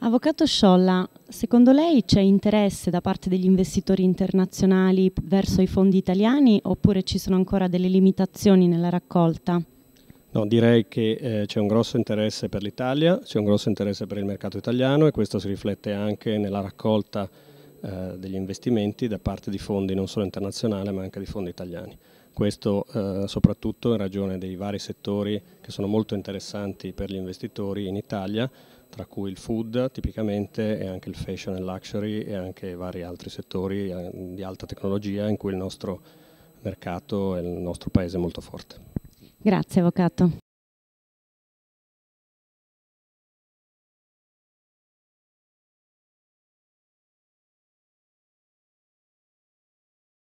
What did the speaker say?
Avvocato Sciolla, secondo lei c'è interesse da parte degli investitori internazionali verso i fondi italiani oppure ci sono ancora delle limitazioni nella raccolta? No, direi che eh, c'è un grosso interesse per l'Italia, c'è un grosso interesse per il mercato italiano e questo si riflette anche nella raccolta eh, degli investimenti da parte di fondi non solo internazionali ma anche di fondi italiani questo eh, soprattutto in ragione dei vari settori che sono molto interessanti per gli investitori in Italia, tra cui il food tipicamente e anche il fashion and luxury e anche vari altri settori eh, di alta tecnologia in cui il nostro mercato e il nostro paese è molto forte. Grazie Avvocato.